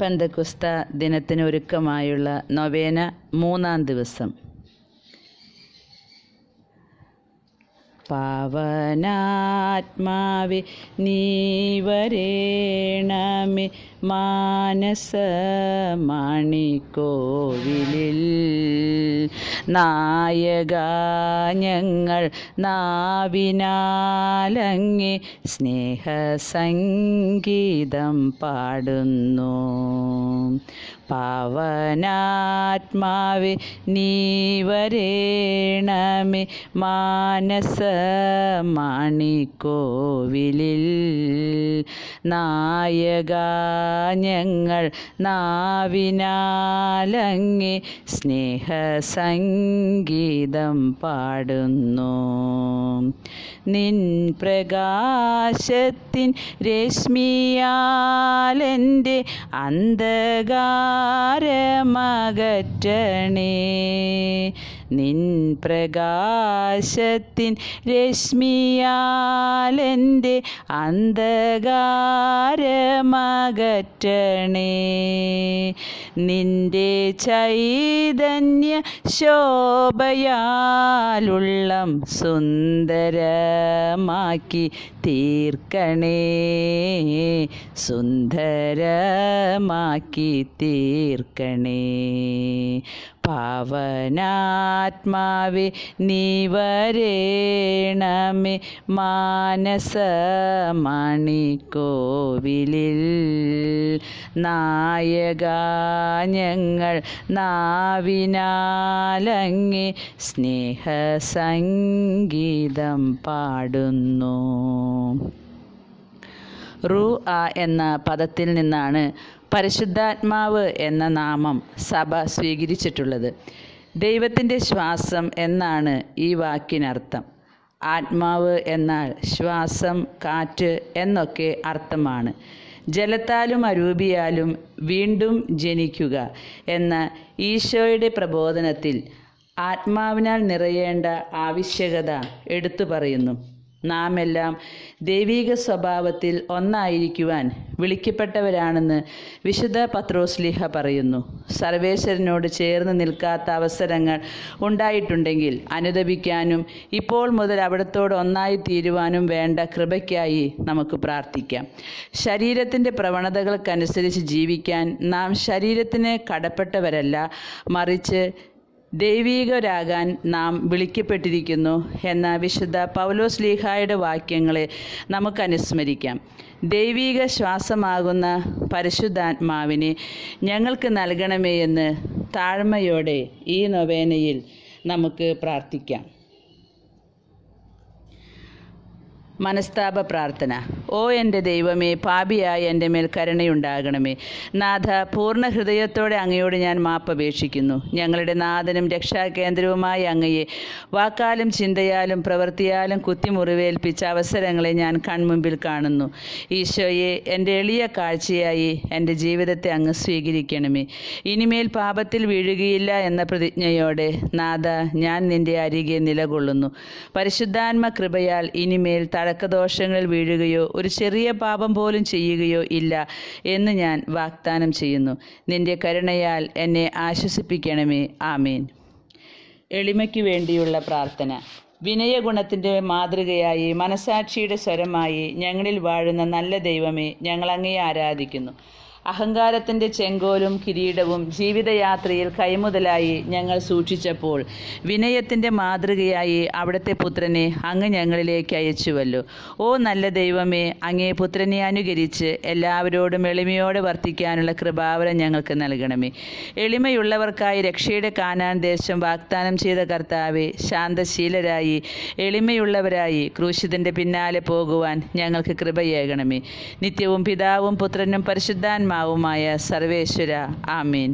പന്തക്കുസ്ത ദിനത്തിനൊരുക്കമായുള്ള നൊവേന മൂന്നാം ദിവസം പാവനാത്മാവി നീ വരേണമേ മാനസ മണിക്കോവിലിൽ നായക ഞങ്ങൾ നാവിനാലങ്ങി സ്നേഹസംഗീതം പാടുന്നു പാവനാത്മാവി നീവരേണമി മാനസ മണിക്കോവിലിൽ നായക ഞങ്ങൾ നാവിനാലങ്ങി സ്നേഹസംഗീതം പാടുന്നു നിൻ പ്രകാശത്തിൻ രശ്മിയാലെൻ്റെ അന്ധകാരമകറ്റണേ നിൻ പ്രകാശത്തിൻ രശ്മിയാലെൻ്റെ അന്ധകാരമകറ്റണേ നിൻ്റെ ചൈതന്യ ശോഭയാലുള്ളം സുന്ദരമാക്കി തീർക്കണേ സുന്ദരമാക്കി തീർക്കണേ പാവനാത്മാവി നീവരേണമേ മാനസ മണിക്കോവിലിൽ നായക ഞങ്ങൾ നാവിനാലങ്ങി സ്നേഹസംഗീതം പാടുന്നു റു ആ എന്ന പദത്തിൽ നിന്നാണ് പരിശുദ്ധാത്മാവ് എന്ന നാമം സഭ സ്വീകരിച്ചിട്ടുള്ളത് ദൈവത്തിൻ്റെ ശ്വാസം എന്നാണ് ഈ വാക്കിനർത്ഥം ആത്മാവ് എന്നാൽ ശ്വാസം കാറ്റ് എന്നൊക്കെ അർത്ഥമാണ് ജലത്താലും അരൂപിയാലും വീണ്ടും ജനിക്കുക എന്ന ഈശോയുടെ പ്രബോധനത്തിൽ ആത്മാവിനാൽ നിറയേണ്ട ആവശ്യകത എടുത്തു പറയുന്നു നാം എല്ലാം ദൈവീക സ്വഭാവത്തിൽ ഒന്നായിരിക്കുവാൻ വിളിക്കപ്പെട്ടവരാണെന്ന് വിശുദ്ധ പത്രോസ്ലിഹ പറയുന്നു സർവേശ്വരനോട് ചേർന്ന് നിൽക്കാത്ത അവസരങ്ങൾ ഉണ്ടായിട്ടുണ്ടെങ്കിൽ അനുദപിക്കാനും ഇപ്പോൾ മുതൽ അവിടത്തോട് ഒന്നായി തീരുവാനും വേണ്ട കൃപയ്ക്കായി നമുക്ക് പ്രാർത്ഥിക്കാം ശരീരത്തിൻ്റെ പ്രവണതകൾക്കനുസരിച്ച് ജീവിക്കാൻ നാം ശരീരത്തിന് കടപ്പെട്ടവരല്ല മറിച്ച് ദൈവീകരാകാൻ നാം വിളിക്കപ്പെട്ടിരിക്കുന്നു എന്ന വിശുദ്ധ പൗലോസ് ലീഹായുടെ വാക്യങ്ങളെ നമുക്ക് അനുസ്മരിക്കാം ദൈവീക ശ്വാസമാകുന്ന പരിശുദ്ധാത്മാവിനെ ഞങ്ങൾക്ക് നൽകണമേ എന്ന് താഴ്മയോടെ ഈ നൊവേനയിൽ നമുക്ക് പ്രാർത്ഥിക്കാം മനസ്താപ പ്രാർത്ഥന ഓ എൻ്റെ ദൈവമേ പാപിയായി എൻ്റെ മേൽ കരുണയുണ്ടാകണമേ നാഥ പൂർണ്ണ ഹൃദയത്തോടെ അങ്ങയോട് ഞാൻ മാപ്പപേക്ഷിക്കുന്നു ഞങ്ങളുടെ നാഥനും രക്ഷാകേന്ദ്രവുമായി അങ്ങയെ വാക്കാലും ചിന്തയാലും പ്രവൃത്തിയാലും കുത്തിമുറിവേൽപ്പിച്ച അവസരങ്ങളെ ഞാൻ കൺമുമ്പിൽ കാണുന്നു ഈശോയെ എൻ്റെ എളിയ കാഴ്ചയായി എൻ്റെ ജീവിതത്തെ അങ്ങ് സ്വീകരിക്കണമേ ഇനിമേൽ പാപത്തിൽ വീഴുകയില്ല എന്ന പ്രതിജ്ഞയോടെ നാഥ ഞാൻ നിന്റെ അരികെ നിലകൊള്ളുന്നു പരിശുദ്ധാത്മ കൃപയാൽ ഇനിമേൽ തടക്കദോഷങ്ങളിൽ വീഴുകയോ ഒരു ചെറിയ പാപം പോലും ചെയ്യുകയോ ഇല്ല എന്ന് ഞാൻ വാഗ്ദാനം ചെയ്യുന്നു നിന്റെ കരുണയാൽ എന്നെ ആശ്വസിപ്പിക്കണമേ ആമീൻ എളിമയ്ക്ക് വേണ്ടിയുള്ള പ്രാർത്ഥന വിനയഗുണത്തിൻ്റെ മാതൃകയായി മനസാക്ഷിയുടെ സ്വരമായി ഞങ്ങളിൽ വാഴുന്ന നല്ല ദൈവമേ ഞങ്ങളങ്ങേ ആരാധിക്കുന്നു അഹങ്കാരത്തിൻ്റെ ചെങ്കോലും കിരീടവും ജീവിതയാത്രയിൽ കൈമുതലായി ഞങ്ങൾ സൂക്ഷിച്ചപ്പോൾ വിനയത്തിൻ്റെ മാതൃകയായി അവിടുത്തെ പുത്രനെ അങ്ങ് ഞങ്ങളിലേക്ക് അയച്ചുവല്ലോ ഓ നല്ല ദൈവമേ അങ്ങേ പുത്രനെ അനുകരിച്ച് എല്ലാവരോടും എളിമയോടെ വർത്തിക്കാനുള്ള കൃപാവരം ഞങ്ങൾക്ക് നൽകണമേ എളിമയുള്ളവർക്കായി രക്ഷയുടെ കാനാൻ ദേശം വാഗ്ദാനം ചെയ്ത കർത്താവെ ശാന്തശീലരായി എളിമയുള്ളവരായി ക്രൂശിതൻ്റെ പിന്നാലെ പോകുവാൻ ഞങ്ങൾക്ക് കൃപയേകണമേ നിത്യവും പിതാവും പുത്രനും പരിശുദ്ധാൻ ആത്മാവുമായ സർവേശ്വര ആമീൻ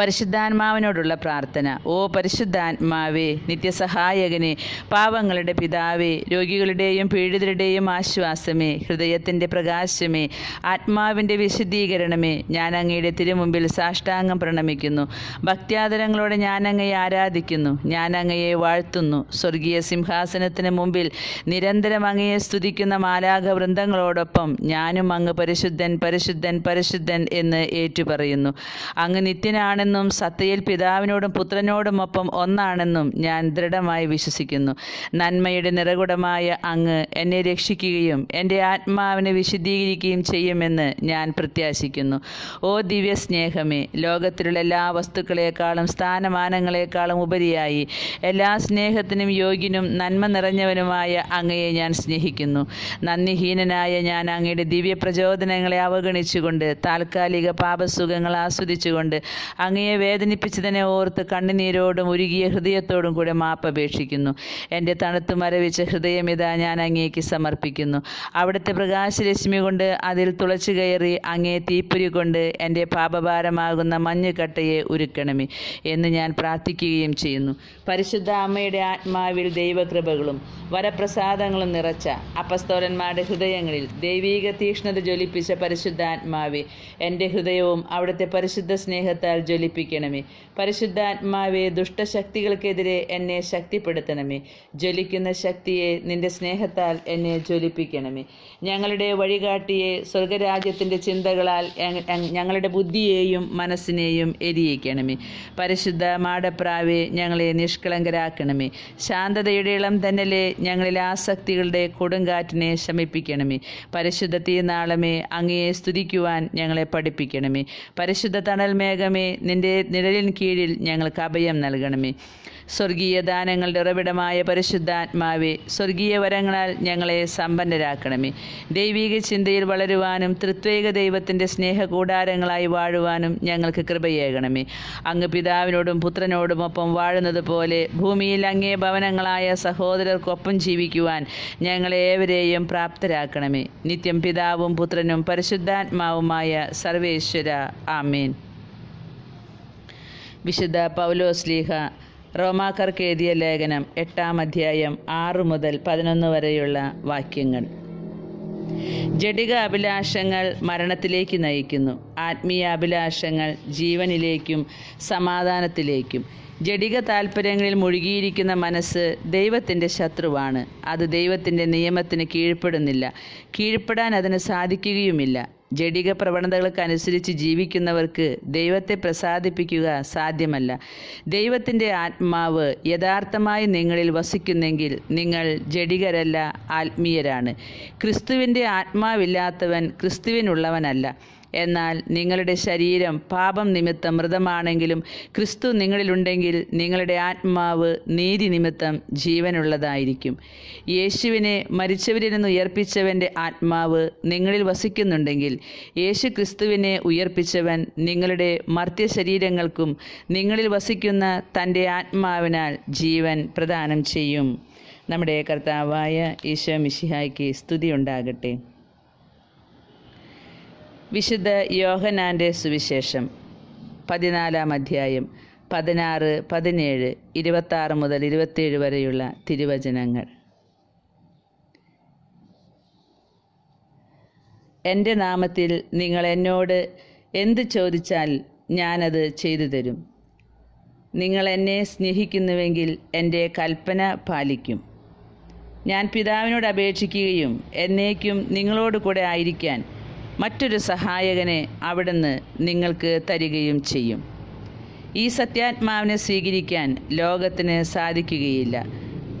പരിശുദ്ധാത്മാവിനോടുള്ള പ്രാർത്ഥന ഓ പരിശുദ്ധാത്മാവേ നിത്യസഹായകനെ പാവങ്ങളുടെ പിതാവേ രോഗികളുടെയും പീഡിതരുടെയും ആശ്വാസമേ ഹൃദയത്തിൻ്റെ പ്രകാശമേ ആത്മാവിൻ്റെ വിശുദ്ധീകരണമേ ഞാൻ അങ്ങയുടെ തിരുമുമ്പിൽ സാഷ്ടാംഗം പ്രണമിക്കുന്നു ഭക്ത്യാദരങ്ങളോടെ ഞാൻ അങ്ങയെ ആരാധിക്കുന്നു ഞാൻ അങ്ങയെ വാഴ്ത്തുന്നു സ്വർഗീയ സിംഹാസനത്തിന് മുമ്പിൽ നിരന്തരം അങ്ങയെ സ്തുതിക്കുന്ന മാലാക വൃന്ദങ്ങളോടൊപ്പം ഞാനും അങ്ങ് പരിശുദ്ധൻ പരിശുദ്ധൻ പരിശുദ്ധൻ എന്ന് ഏറ്റുപറയുന്നു അങ്ങ് നിത്യനാണ് ദൈവമെന്നും സത്യയിൽ പിതാവിനോടും പുത്രനോടുമൊപ്പം ഒന്നാണെന്നും ഞാൻ ദൃഢമായി വിശ്വസിക്കുന്നു നന്മയുടെ നിറകുടമായ അങ്ങ് എന്നെ രക്ഷിക്കുകയും എൻ്റെ ആത്മാവിനെ വിശുദ്ധീകരിക്കുകയും ചെയ്യുമെന്ന് ഞാൻ പ്രത്യാശിക്കുന്നു ഓ ദിവ്യ സ്നേഹമേ ലോകത്തിലുള്ള എല്ലാ വസ്തുക്കളെക്കാളും സ്ഥാനമാനങ്ങളെക്കാളും ഉപരിയായി എല്ലാ സ്നേഹത്തിനും യോഗ്യനും നന്മ നിറഞ്ഞവനുമായ അങ്ങയെ ഞാൻ സ്നേഹിക്കുന്നു നന്ദിഹീനനായ ഞാൻ അങ്ങയുടെ ദിവ്യ പ്രചോദനങ്ങളെ അവഗണിച്ചുകൊണ്ട് താൽക്കാലിക പാപസുഖങ്ങൾ ആസ്വദിച്ചുകൊണ്ട് അങ്ങ് അങ്ങയെ വേദനിപ്പിച്ചതിനെ ഓർത്ത് കണ്ണുനീരോടും ഉരുകിയ ഹൃദയത്തോടും കൂടെ മാപ്പപേക്ഷിക്കുന്നു എൻ്റെ തണുത്തു മരവിച്ച ഹൃദയം ഇതാ ഞാൻ അങ്ങേക്ക് സമർപ്പിക്കുന്നു അവിടുത്തെ പ്രകാശരശ്മി കൊണ്ട് അതിൽ തുളച്ചു കയറി അങ്ങേ തീപ്പുരി കൊണ്ട് എൻ്റെ പാപഭാരമാകുന്ന മഞ്ഞുകട്ടയെ ഉരുക്കണമേ എന്ന് ഞാൻ പ്രാർത്ഥിക്കുകയും ചെയ്യുന്നു പരിശുദ്ധ അമ്മയുടെ ആത്മാവിൽ ദൈവകൃപകളും വരപ്രസാദങ്ങളും നിറച്ച അപ്പസ്തോലന്മാരുടെ ഹൃദയങ്ങളിൽ ദൈവീക തീക്ഷ്ണത ജ്വലിപ്പിച്ച പരിശുദ്ധാത്മാവെ എൻ്റെ ഹൃദയവും അവിടുത്തെ പരിശുദ്ധ സ്നേഹത്താൽ ജ്വലി വർദ്ധിപ്പിക്കണമേ പരിശുദ്ധാത്മാവേ ദുഷ്ടശക്തികൾക്കെതിരെ എന്നെ ശക്തിപ്പെടുത്തണമേ ജ്വലിക്കുന്ന ശക്തിയെ നിന്റെ സ്നേഹത്താൽ എന്നെ ജ്വലിപ്പിക്കണമേ ഞങ്ങളുടെ വഴികാട്ടിയെ സ്വർഗരാജ്യത്തിൻ്റെ ചിന്തകളാൽ ഞങ്ങളുടെ ബുദ്ധിയെയും മനസ്സിനെയും എരിയിക്കണമേ പരിശുദ്ധ മാടപ്രാവെ ഞങ്ങളെ നിഷ്കളങ്കരാക്കണമേ ശാന്തതയുടെ ഇളം തന്നലെ ഞങ്ങളിൽ ആസക്തികളുടെ കൊടുങ്കാറ്റിനെ ശമിപ്പിക്കണമേ പരിശുദ്ധ തീനാളമേ അങ്ങയെ സ്തുതിക്കുവാൻ ഞങ്ങളെ പഠിപ്പിക്കണമേ പരിശുദ്ധ തണൽ മേഘമേ നിന്റെ നിഴലിൻ കീഴിൽ കീഴിൽ ഞങ്ങൾക്ക് അഭയം നൽകണമേ സ്വർഗീയ ദാനങ്ങളുടെ ഉറവിടമായ പരിശുദ്ധാത്മാവെ സ്വർഗീയ വരങ്ങളാൽ ഞങ്ങളെ സമ്പന്നരാക്കണമേ ദൈവീക ചിന്തയിൽ വളരുവാനും തൃത്വേക ദൈവത്തിൻ്റെ സ്നേഹകൂടാരങ്ങളായി വാഴുവാനും ഞങ്ങൾക്ക് കൃപയേകണമേ അങ്ങ് പിതാവിനോടും പുത്രനോടും ഒപ്പം വാഴുന്നത് പോലെ ഭൂമിയിൽ അങ്ങേ ഭവനങ്ങളായ സഹോദരർക്കൊപ്പം ജീവിക്കുവാൻ ഞങ്ങളെ ഏവരെയും പ്രാപ്തരാക്കണമേ നിത്യം പിതാവും പുത്രനും പരിശുദ്ധാത്മാവുമായ സർവേശ്വര ആമേൻ വിശുദ്ധ പൗലോസ്ലീഹ റോമാക്കർക്ക് എഴുതിയ ലേഖനം എട്ടാം അധ്യായം ആറു മുതൽ പതിനൊന്ന് വരെയുള്ള വാക്യങ്ങൾ ജടിക അഭിലാഷങ്ങൾ മരണത്തിലേക്ക് നയിക്കുന്നു ആത്മീയ അഭിലാഷങ്ങൾ ജീവനിലേക്കും സമാധാനത്തിലേക്കും ജഡിക താൽപ്പര്യങ്ങളിൽ മുഴുകിയിരിക്കുന്ന മനസ്സ് ദൈവത്തിൻ്റെ ശത്രുവാണ് അത് ദൈവത്തിൻ്റെ നിയമത്തിന് കീഴ്പ്പെടുന്നില്ല കീഴ്പ്പെടാൻ അതിന് സാധിക്കുകയുമില്ല ജഡിക പ്രവണതകൾക്കനുസരിച്ച് ജീവിക്കുന്നവർക്ക് ദൈവത്തെ പ്രസാദിപ്പിക്കുക സാധ്യമല്ല ദൈവത്തിൻ്റെ ആത്മാവ് യഥാർത്ഥമായി നിങ്ങളിൽ വസിക്കുന്നെങ്കിൽ നിങ്ങൾ ജഡികരല്ല ആത്മീയരാണ് ക്രിസ്തുവിൻ്റെ ആത്മാവില്ലാത്തവൻ ക്രിസ്തുവിനുള്ളവനല്ല എന്നാൽ നിങ്ങളുടെ ശരീരം പാപം നിമിത്തം മൃതമാണെങ്കിലും ക്രിസ്തു നിങ്ങളിലുണ്ടെങ്കിൽ നിങ്ങളുടെ ആത്മാവ് നീതി നിമിത്തം ജീവനുള്ളതായിരിക്കും യേശുവിനെ മരിച്ചവരിൽ നിന്ന് ഉയർപ്പിച്ചവൻ്റെ ആത്മാവ് നിങ്ങളിൽ വസിക്കുന്നുണ്ടെങ്കിൽ യേശു ക്രിസ്തുവിനെ ഉയർപ്പിച്ചവൻ നിങ്ങളുടെ മർത്യ ശരീരങ്ങൾക്കും നിങ്ങളിൽ വസിക്കുന്ന തൻ്റെ ആത്മാവിനാൽ ജീവൻ പ്രദാനം ചെയ്യും നമ്മുടെ കർത്താവായ ഈശോ മിഷിഹായ്ക്ക് സ്തുതി ഉണ്ടാകട്ടെ വിശുദ്ധ യോഹനാൻ്റെ സുവിശേഷം പതിനാലാം അധ്യായം പതിനാറ് പതിനേഴ് ഇരുപത്താറ് മുതൽ ഇരുപത്തേഴ് വരെയുള്ള തിരുവചനങ്ങൾ എൻ്റെ നാമത്തിൽ നിങ്ങൾ എന്നോട് എന്ത് ചോദിച്ചാൽ ഞാനത് ചെയ്തു തരും നിങ്ങൾ എന്നെ സ്നേഹിക്കുന്നുവെങ്കിൽ എൻ്റെ കൽപ്പന പാലിക്കും ഞാൻ പിതാവിനോട് അപേക്ഷിക്കുകയും എന്നേക്കും നിങ്ങളോട് കൂടെ ആയിരിക്കാൻ മറ്റൊരു സഹായകനെ അവിടുന്ന് നിങ്ങൾക്ക് തരികയും ചെയ്യും ഈ സത്യാത്മാവിനെ സ്വീകരിക്കാൻ ലോകത്തിന് സാധിക്കുകയില്ല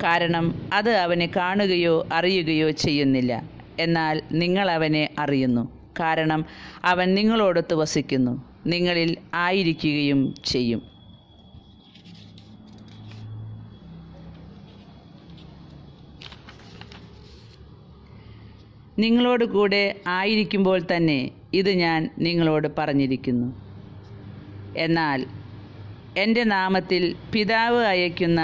കാരണം അത് അവനെ കാണുകയോ അറിയുകയോ ചെയ്യുന്നില്ല എന്നാൽ നിങ്ങൾ അവനെ അറിയുന്നു കാരണം അവൻ നിങ്ങളോടൊത്ത് വസിക്കുന്നു നിങ്ങളിൽ ആയിരിക്കുകയും ചെയ്യും നിങ്ങളോട് കൂടെ ആയിരിക്കുമ്പോൾ തന്നെ ഇത് ഞാൻ നിങ്ങളോട് പറഞ്ഞിരിക്കുന്നു എന്നാൽ എൻ്റെ നാമത്തിൽ പിതാവ് അയക്കുന്ന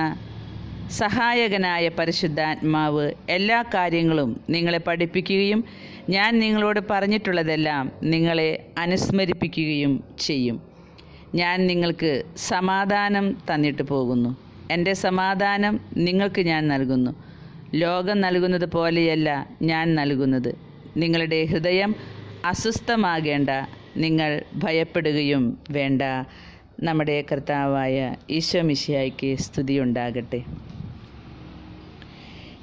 സഹായകനായ പരിശുദ്ധാത്മാവ് എല്ലാ കാര്യങ്ങളും നിങ്ങളെ പഠിപ്പിക്കുകയും ഞാൻ നിങ്ങളോട് പറഞ്ഞിട്ടുള്ളതെല്ലാം നിങ്ങളെ അനുസ്മരിപ്പിക്കുകയും ചെയ്യും ഞാൻ നിങ്ങൾക്ക് സമാധാനം തന്നിട്ട് പോകുന്നു എൻ്റെ സമാധാനം നിങ്ങൾക്ക് ഞാൻ നൽകുന്നു ലോകം നൽകുന്നത് പോലെയല്ല ഞാൻ നൽകുന്നത് നിങ്ങളുടെ ഹൃദയം അസ്വസ്ഥമാകേണ്ട നിങ്ങൾ ഭയപ്പെടുകയും വേണ്ട നമ്മുടെ കർത്താവായ ഈശോ സ്തുതി സ്തുതിയുണ്ടാകട്ടെ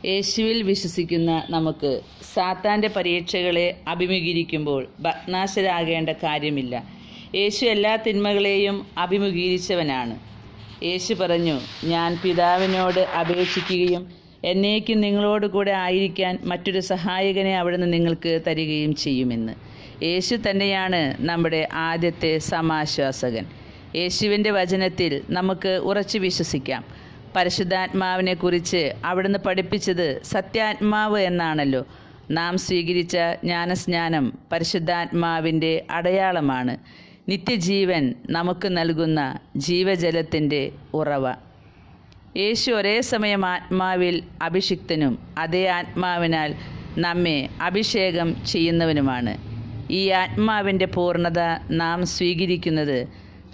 യേശുവിൽ വിശ്വസിക്കുന്ന നമുക്ക് സാത്താൻ്റെ പരീക്ഷകളെ അഭിമുഖീകരിക്കുമ്പോൾ ഭഗ്നാശരാകേണ്ട കാര്യമില്ല യേശു എല്ലാ തിന്മകളെയും അഭിമുഖീകരിച്ചവനാണ് യേശു പറഞ്ഞു ഞാൻ പിതാവിനോട് അപേക്ഷിക്കുകയും എന്നേക്കും നിങ്ങളോട് കൂടെ ആയിരിക്കാൻ മറ്റൊരു സഹായകനെ അവിടുന്ന് നിങ്ങൾക്ക് തരികയും ചെയ്യുമെന്ന് യേശു തന്നെയാണ് നമ്മുടെ ആദ്യത്തെ സമാശ്വാസകൻ യേശുവിൻ്റെ വചനത്തിൽ നമുക്ക് ഉറച്ചു വിശ്വസിക്കാം പരിശുദ്ധാത്മാവിനെ കുറിച്ച് അവിടുന്ന് പഠിപ്പിച്ചത് സത്യാത്മാവ് എന്നാണല്ലോ നാം സ്വീകരിച്ച ജ്ഞാനസ്നാനം പരിശുദ്ധാത്മാവിൻ്റെ അടയാളമാണ് നിത്യജീവൻ നമുക്ക് നൽകുന്ന ജീവജലത്തിൻ്റെ ഉറവ യേശു ഒരേ സമയം ആത്മാവിൽ അഭിഷിക്തനും അതേ ആത്മാവിനാൽ നമ്മെ അഭിഷേകം ചെയ്യുന്നവനുമാണ് ഈ ആത്മാവിൻ്റെ പൂർണ്ണത നാം സ്വീകരിക്കുന്നത്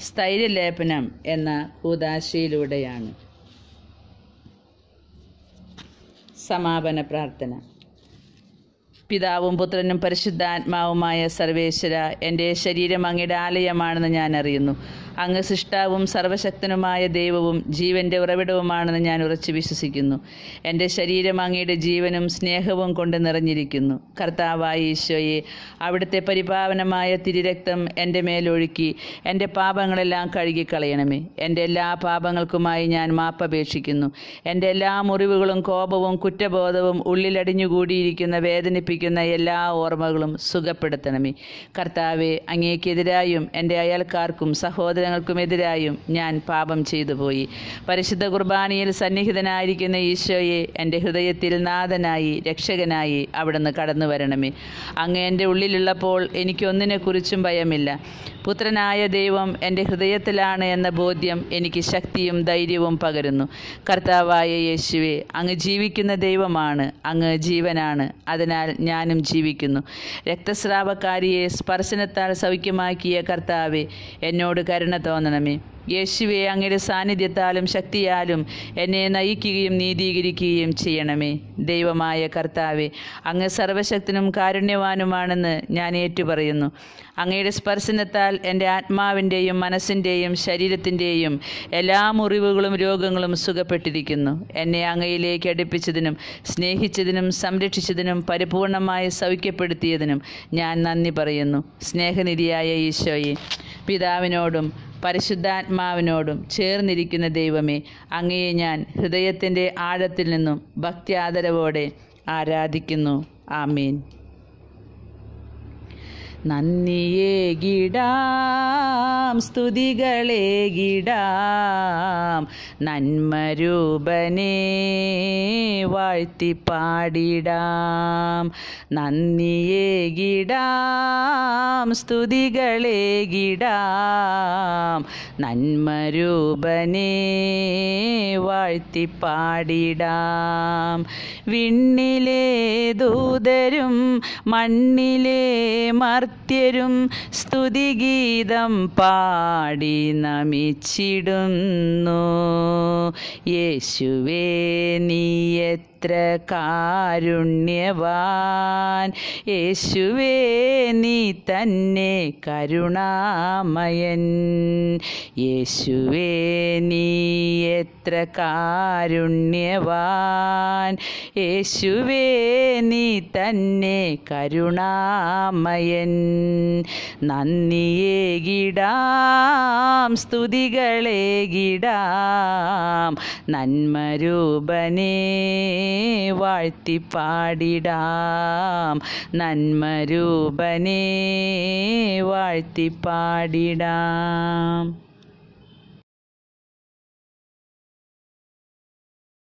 സ്ഥൈര്യലേപനം എന്ന കൂതാശയിലൂടെയാണ് സമാപന പ്രാർത്ഥന പിതാവും പുത്രനും പരിശുദ്ധാത്മാവുമായ സർവേശ്വര എൻ്റെ ശരീരം അങ്ങയുടെ ആലയമാണെന്ന് ഞാൻ അറിയുന്നു അങ്ങ് സൃഷ്ടാവും സർവശക്തനുമായ ദൈവവും ജീവന്റെ ഉറവിടവുമാണെന്ന് ഞാൻ ഉറച്ചു വിശ്വസിക്കുന്നു എൻ്റെ ശരീരം അങ്ങയുടെ ജീവനും സ്നേഹവും കൊണ്ട് നിറഞ്ഞിരിക്കുന്നു കർത്താവായ ഈശോയെ അവിടുത്തെ പരിപാവനമായ തിരിരക്തം എൻ്റെ മേലൊഴുക്കി എൻ്റെ പാപങ്ങളെല്ലാം കഴുകിക്കളയണമേ എൻ്റെ എല്ലാ പാപങ്ങൾക്കുമായി ഞാൻ മാപ്പപേക്ഷിക്കുന്നു എൻ്റെ എല്ലാ മുറിവുകളും കോപവും കുറ്റബോധവും ഉള്ളിലടിഞ്ഞുകൂടിയിരിക്കുന്ന വേദനിപ്പിക്കുന്ന എല്ലാ ഓർമ്മകളും സുഖപ്പെടുത്തണമേ കർത്താവെ അങ്ങേക്കെതിരായും എൻ്റെ അയൽക്കാർക്കും സഹോദര വാഗ്ദത്തങ്ങൾക്കുമെതിരായും ഞാൻ പാപം ചെയ്തു പോയി പരിശുദ്ധ കുർബാനയിൽ സന്നിഹിതനായിരിക്കുന്ന ഈശോയെ എൻ്റെ ഹൃദയത്തിൽ നാഥനായി രക്ഷകനായി അവിടുന്ന് കടന്നു വരണമേ അങ്ങ് എൻ്റെ ഉള്ളിലുള്ളപ്പോൾ എനിക്കൊന്നിനെക്കുറിച്ചും ഭയമില്ല പുത്രനായ ദൈവം എൻ്റെ ഹൃദയത്തിലാണ് എന്ന ബോധ്യം എനിക്ക് ശക്തിയും ധൈര്യവും പകരുന്നു കർത്താവായ യേശുവെ അങ്ങ് ജീവിക്കുന്ന ദൈവമാണ് അങ്ങ് ജീവനാണ് അതിനാൽ ഞാനും ജീവിക്കുന്നു രക്തസ്രാവക്കാരിയെ സ്പർശനത്താൽ സൗഖ്യമാക്കിയ കർത്താവെ എന്നോട് കരുണ തോന്നണമേ യേശുവെ അങ്ങയുടെ സാന്നിധ്യത്താലും ശക്തിയാലും എന്നെ നയിക്കുകയും നീതീകരിക്കുകയും ചെയ്യണമേ ദൈവമായ കർത്താവെ അങ്ങ് സർവശക്തനും കാരുണ്യവാനുമാണെന്ന് ഞാൻ ഏറ്റുപറയുന്നു അങ്ങയുടെ സ്പർശനത്താൽ എൻ്റെ ആത്മാവിൻ്റെയും മനസ്സിൻ്റെയും ശരീരത്തിൻ്റെയും എല്ലാ മുറിവുകളും രോഗങ്ങളും സുഖപ്പെട്ടിരിക്കുന്നു എന്നെ അങ്ങയിലേക്ക് അടുപ്പിച്ചതിനും സ്നേഹിച്ചതിനും സംരക്ഷിച്ചതിനും പരിപൂർണമായി സൗഖ്യപ്പെടുത്തിയതിനും ഞാൻ നന്ദി പറയുന്നു സ്നേഹനിധിയായ ഈശോയെ പിതാവിനോടും പരിശുദ്ധാത്മാവിനോടും ചേർന്നിരിക്കുന്ന ദൈവമേ അങ്ങയെ ഞാൻ ഹൃദയത്തിൻ്റെ ആഴത്തിൽ നിന്നും ഭക്തി ആദരവോടെ ആരാധിക്കുന്നു ആമീൻ നന്ദിയേ ഗിടാം സ്തുതികളെ ഗിടാം നന്മരൂപനെ വാഴ്ത്തി പാടിടാം നന്ദിയേ ഗിടാം സ്തുതികളെ ഗിടാം നന്മരൂപനെ വാഴ്ത്തി പാടിടാം ദൂതരും മണ്ണിലേ മർത്ത ഭക്തരും സ്തുതിഗീതം പാടി നമിച്ചിടുന്നു യേശുവേ നീയത്ത് എത്ര കാരുണ്യവാൻ യേശുവേ നീ തന്നെ കരുണാമയൻ യേശുവേ നീ എത്ര കാരുണ്യവാൻ യേശുവേ നീ തന്നെ കരുണാമയൻ സ്തുതികളെ സ്തുതികളേകിടാം നന്മരൂപനേ വാഴ്ത്തി പാടിടാം നന്മരൂപനേ വാഴ്ത്തി പാടിടാം